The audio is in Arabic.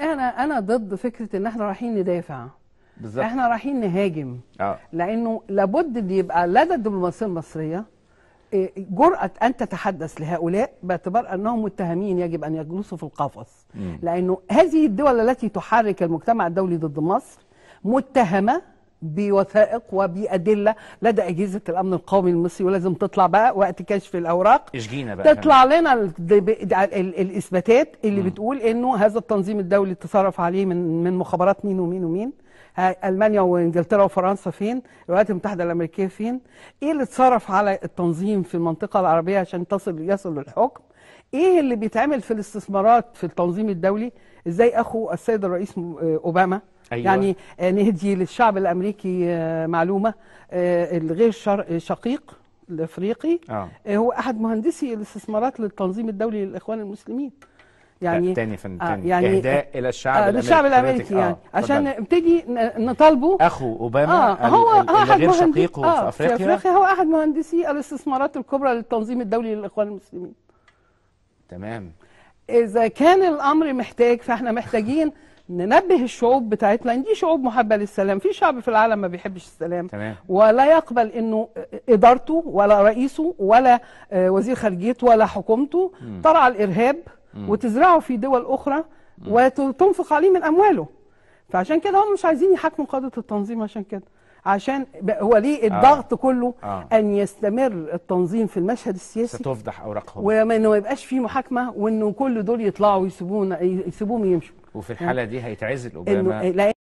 انا انا ضد فكره ان احنا رايحين ندافع بالظبط احنا رايحين نهاجم آه. لانه لابد ان يبقى لدى الدبلوماسيه المصريه إيه، جرأة أن تتحدث لهؤلاء باعتبار أنهم متهمين يجب أن يجلسوا في القفص مم. لأنه هذه الدول التي تحرك المجتمع الدولي ضد مصر متهمة بوثائق وبادله لدى اجهزه الامن القومي المصري ولازم تطلع بقى وقت كشف الاوراق اشجينا بقى تطلع لنا الاثباتات اللي مم. بتقول انه هذا التنظيم الدولي تصرف عليه من من مخابرات مين ومين ومين آه، المانيا وانجلترا وفرنسا فين الولايات المتحده الامريكيه فين ايه اللي اتصرف على التنظيم في المنطقه العربيه عشان تصل يصل للحكم ايه اللي بيتعمل في الاستثمارات في التنظيم الدولي ازاي اخو السيد الرئيس آه، اوباما أيوة. يعني آه، نهدي للشعب الامريكي آه، معلومه آه، الغير شقيق الافريقي آه. هو احد مهندسي الاستثمارات للتنظيم الدولي للاخوان المسلمين يعني تاني فن تاني آه يعني اهداء الى الشعب آه الامريكي للشعب الامريكي يعني آه عشان نبتدي نطالبه اخو اوباما آه هو احد غير شقيقه آه في افريقيا في افريقيا هو احد مهندسي الاستثمارات الكبرى للتنظيم الدولي للاخوان المسلمين تمام اذا كان الامر محتاج فاحنا محتاجين ننبه الشعوب بتاعتنا ان دي شعوب محبه للسلام في شعب في العالم ما بيحبش السلام تمام. ولا يقبل انه ادارته ولا رئيسه ولا آه، وزير خارجيته ولا حكومته م. ترعى الارهاب م. وتزرعه في دول اخرى وتنفق عليه من امواله فعشان كده هم مش عايزين يحاكموا قاده التنظيم عشان كده عشان هو ليه آه. الضغط آه. كله آه. ان يستمر التنظيم في المشهد السياسي ستفضح اوراقهم وانه ما يبقاش فيه محاكمه وانه كل دول يطلعوا يسيبونا يسيبوهم يمشوا وفي الحاله دي هيتعزل اوباما